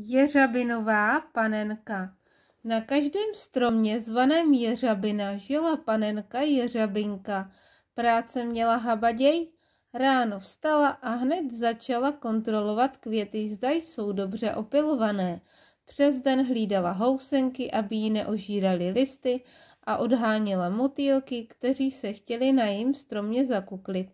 Jeřabinová panenka Na každém stromě zvaném Jeřabina žila panenka Jeřabinka. Práce měla habaděj, ráno vstala a hned začala kontrolovat květy, zda jsou dobře opilované. Přes den hlídala housenky, aby ji neožírali listy a odháněla motýlky, kteří se chtěli na jím stromě zakuklit.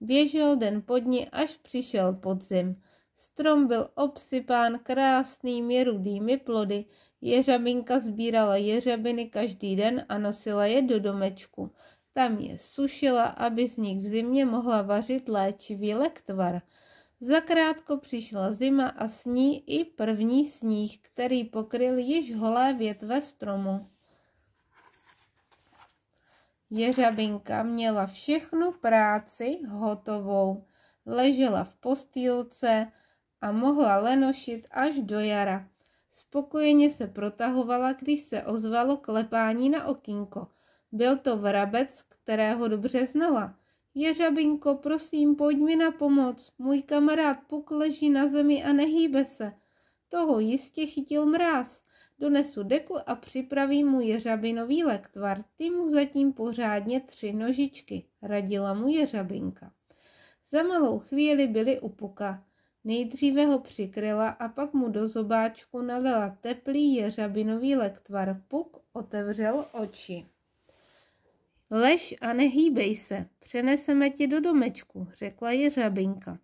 Běžel den pod ní, až přišel podzim. Strom byl obsypán krásnými rudými plody. Jeřabinka sbírala jeřabiny každý den a nosila je do domečku. Tam je sušila, aby z nich v zimě mohla vařit léčivý lektvar. Zakrátko přišla zima a s ní i první sníh, který pokryl již holé větve stromu. Jeřabinka měla všechnu práci hotovou. Ležela v postýlce, a mohla lenošit až do jara. Spokojeně se protahovala, když se ozvalo klepání na okýnko. Byl to vrabec, kterého dobře znala. Jeřabinko, prosím, pojď mi na pomoc. Můj kamarád Puk leží na zemi a nehýbe se. Toho jistě chytil mráz. Donesu deku a připravím mu jeřabinový lektvar. Ty mu zatím pořádně tři nožičky, radila mu jeřabinka. Za malou chvíli byli u Puka. Nejdříve ho přikryla a pak mu do zobáčku nalila teplý jeřabinový lektvar. Puk otevřel oči. Lež a nehýbej se, přeneseme tě do domečku, řekla jeřabinka.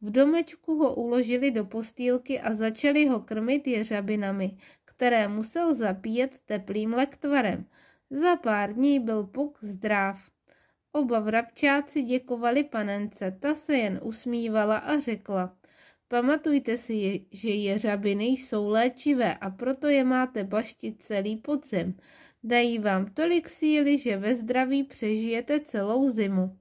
V domečku ho uložili do postýlky a začali ho krmit jeřabinami, které musel zapíjet teplým lektvarem. Za pár dní byl Puk zdráv. Oba vrabčáci děkovali panence, ta se jen usmívala a řekla – Pamatujte si, že jeřaby jsou léčivé a proto je máte baštit celý podzim. Dají vám tolik síly, že ve zdraví přežijete celou zimu.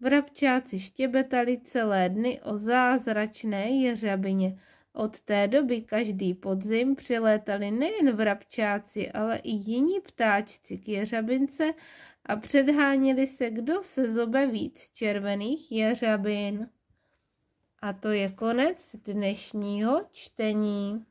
Vrabčáci štěbetali celé dny o zázračné jeřabině. Od té doby každý podzim přilétali nejen vrabčáci, ale i jiní ptáčci k jeřabince a předháněli se, kdo se zobe víc červených jeřabin. A to je konec dnešního čtení.